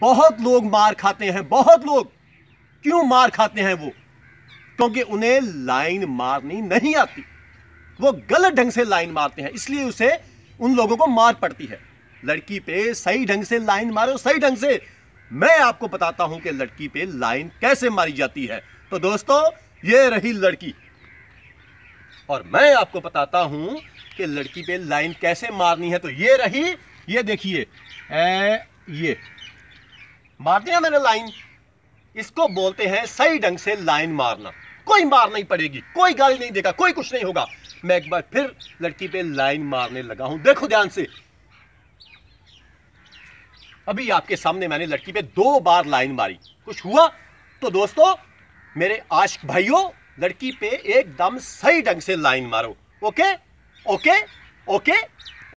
बहुत लोग मार खाते हैं बहुत लोग क्यों मार खाते हैं वो क्योंकि उन्हें लाइन मारनी नहीं आती वो गलत ढंग से लाइन मारते हैं इसलिए उसे उन लोगों को मार पड़ती है लड़की पे सही ढंग से लाइन मारो सही ढंग से मैं आपको बताता हूं कि लड़की पे लाइन कैसे मारी जाती है तो दोस्तों ये रही लड़की और मैं आपको बताता हूं कि लड़की पे लाइन कैसे मारनी है तो ये रही ये देखिए ये मार दिया मैंने लाइन इसको बोलते हैं सही ढंग से लाइन मारना कोई मार नहीं पड़ेगी कोई गाली नहीं देगा कोई कुछ नहीं होगा मैं एक बार फिर लड़की पे लाइन मारने लगा हूं देखो ध्यान से अभी आपके सामने मैंने लड़की पे दो बार लाइन मारी कुछ हुआ तो दोस्तों मेरे आशिक भाइयों लड़की पे एकदम सही ढंग से लाइन मारो ओके ओके ओके